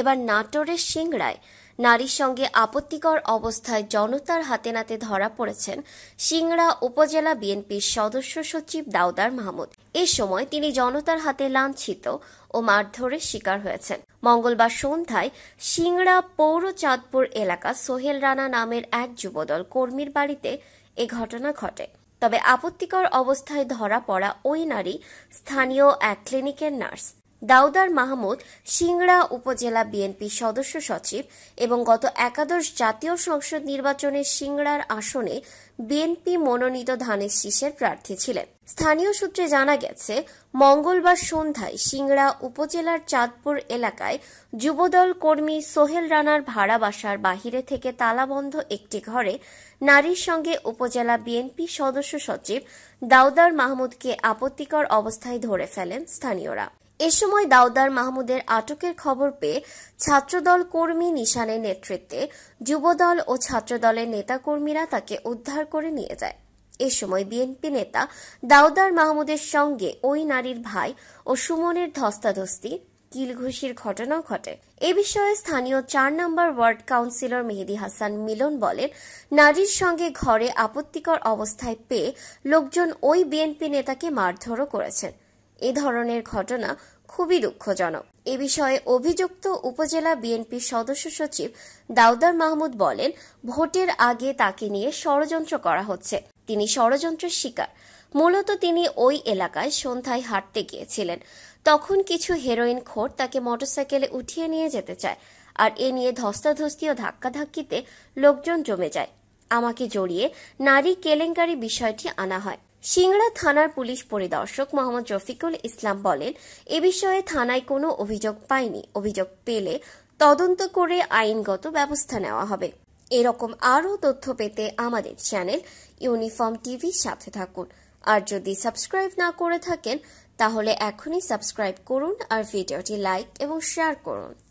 এবার নাটোরের সিংড়ায় নারীর সঙ্গে আপত্তিকর অবস্থায় জনতার হাতে নাতে ধরা পড়েছেন সিংড়া উপজেলা বিএনপির সদস্য সচিব দাউদার মাহমুদ এ সময় তিনি জনতার হাতে লাঞ্ছিত ও মারধরের শিকার হয়েছেন মঙ্গলবার সন্ধ্যায় সিংড়া পৌর চাঁদপুর এলাকা সোহেল রানা নামের এক যুবদল কর্মীর বাড়িতে এ ঘটনা ঘটে তবে আপত্তিকর অবস্থায় ধরা পড়া ওই নারী স্থানীয় এক ক্লিনিকের নার্স দাউদার মাহমুদ সিংড়া উপজেলা বিএনপি সদস্য সচিব এবং গত একাদশ জাতীয় সংসদ নির্বাচনে সিংড়ার আসনে বিএনপি মনোনীত ধানের শীষের প্রার্থী ছিলেন স্থানীয় সূত্রে জানা গেছে মঙ্গলবার সন্ধ্যায় সিংড়া উপজেলার চাঁদপুর এলাকায় যুবদল কর্মী সোহেল রানার ভাড়া বাসার বাহিরে থেকে তালাবন্ধ একটি ঘরে নারীর সঙ্গে উপজেলা বিএনপি সদস্য সচিব দাউদার মাহমুদকে আপত্তিকর অবস্থায় ধরে ফেলেন স্থানীয়রা এ সময় দাউদার মাহমুদের আটকের খবর পেয়ে ছাত্রদল কর্মী নিশানের নেতৃত্বে যুবদল ও ছাত্রদলের নেতাকর্মীরা তাকে উদ্ধার করে নিয়ে যায় এ সময় বিএনপি নেতা দাউদার মাহমুদের সঙ্গে ওই নারীর ভাই ও সুমনের ধস্তাধস্তি কিলঘুষির ঘটনাও ঘটে এ বিষয়ে স্থানীয় চার number ward councillor Mehedi Hasan Milon বলেন নারীর সঙ্গে ঘরে আপত্তিকর অবস্থায় পেয়ে লোকজন ওই বিএনপি নেতাকে মারধরও করেছেন এ ধরনের ঘটনা খুবই দুঃখজনক এ বিষয়ে অভিযুক্ত উপজেলা বিএনপির সদস্য সচিব দাউদার মাহমুদ বলেন ভোটের আগে তাকে নিয়ে ষড়যন্ত্র করা হচ্ছে তিনি ষড়যন্ত্রের শিকার মূলত তিনি ওই এলাকায় সন্ধ্যায় হাঁটতে গিয়েছিলেন তখন কিছু হেরোইন খোর তাকে মোটরসাইকেলে উঠিয়ে নিয়ে যেতে চায় আর এ নিয়ে ধস্তাধস্তি ও ধাক্কাধাক্কিতে লোকজন জমে যায় আমাকে জড়িয়ে নারী কেলেঙ্কারি বিষয়টি আনা হয় সিংড়া থানার পুলিশ পরিদর্শক মোহাম্মদ রফিকুল ইসলাম বলেন এ বিষয়ে থানায় কোনো অভিযোগ পায়নি অভিযোগ পেলে তদন্ত করে আইনগত ব্যবস্থা নেওয়া হবে এরকম আরও তথ্য পেতে আমাদের চ্যানেল ইউনিফর্ম টিভির সাথে থাকুন আর যদি সাবস্ক্রাইব না করে থাকেন তাহলে এখনই সাবস্ক্রাইব করুন আর ভিডিওটি লাইক এবং শেয়ার করুন